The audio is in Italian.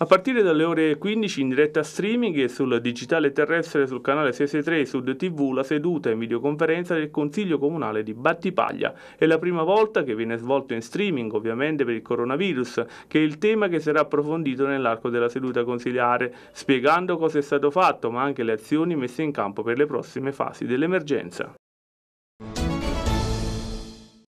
A partire dalle ore 15 in diretta streaming e sul digitale terrestre sul canale 63 Sud TV la seduta in videoconferenza del Consiglio Comunale di Battipaglia. È la prima volta che viene svolto in streaming, ovviamente per il coronavirus, che è il tema che sarà approfondito nell'arco della seduta consigliare, spiegando cosa è stato fatto ma anche le azioni messe in campo per le prossime fasi dell'emergenza.